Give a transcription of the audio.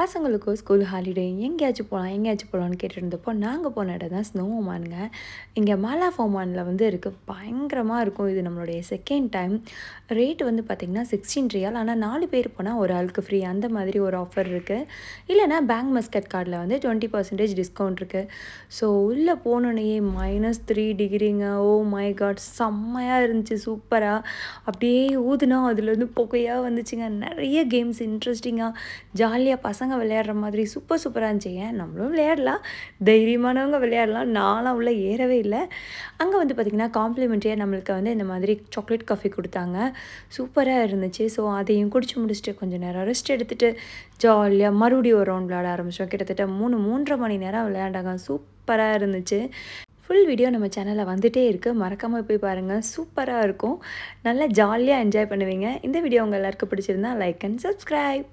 பசங்களுக்கும் school holiday எங்கேயாச்சும் போகலாம் எங்கேயாச்சும் போகலான்னு கேட்டுருந்தப்போ நாங்கள் போன இடம் தான் ஸ்னோ ஓமானுங்க இங்கே மாலா ஃபோமானில் வந்து இருக்குது பயங்கரமாக இருக்கும் இது நம்மளுடைய செகண்ட் டைம் ரேட் வந்து பார்த்திங்கன்னா சிக்ஸ்டீன் ரியால் ஆனால் நாலு பேர் போனால் ஒரு ஆளுக்கு ஃப்ரீ அந்த மாதிரி ஒரு ஆஃபர் இருக்குது இல்லைனா பேங்க் மஸ்கட் கார்டில் வந்து டுவெண்ட்டி பர்சன்டேஜ் டிஸ்கவுண்ட் இருக்குது ஸோ உள்ளே போனோடனே மைனஸ் த்ரீ டிகிரிங்க ஓ மை காட் செம்மையாக இருந்துச்சு சூப்பராக அப்படியே ஊதுனா அதுலேருந்து புகையாக வந்துச்சுங்க நிறைய கேம்ஸ் இன்ட்ரெஸ்டிங்காக ஜாலியாக பசங்க பசங்க விளையாடுற மாதிரி சூப்பர் சூப்பராக இருந்துச்சு ஏன் நம்மளும் விளையாடலாம் தைரியமானவங்க விளையாடலாம் நானும் உள்ளே ஏறவே இல்லை அங்கே வந்து பார்த்திங்கன்னா காம்ப்ளிமெண்ட்ரியாக நம்மளுக்கு வந்து இந்த மாதிரி சாக்லேட் காஃபி கொடுத்தாங்க சூப்பராக இருந்துச்சு ஸோ அதையும் குடிச்சு முடிச்சுட்டு கொஞ்சம் நேரம் ரெஸ்ட் எடுத்துகிட்டு ஜாலியாக மறுபடியும் ஒரு ரவுண்ட் விளையாட ஆரம்பித்தோம் கிட்டத்தட்ட மூணு மூன்றரை மணி நேரம் விளையாண்டாங்க சூப்பராக இருந்துச்சு ஃபுல் வீடியோ நம்ம சேனலில் வந்துகிட்டே இருக்குது மறக்காமல் போய் பாருங்கள் சூப்பராக இருக்கும் நல்லா ஜாலியாக என்ஜாய் பண்ணுவீங்க இந்த வீடியோ உங்கள் எல்லாருக்கும் பிடிச்சிருந்தா லைக் அண்ட் சப்ஸ்கிரைப்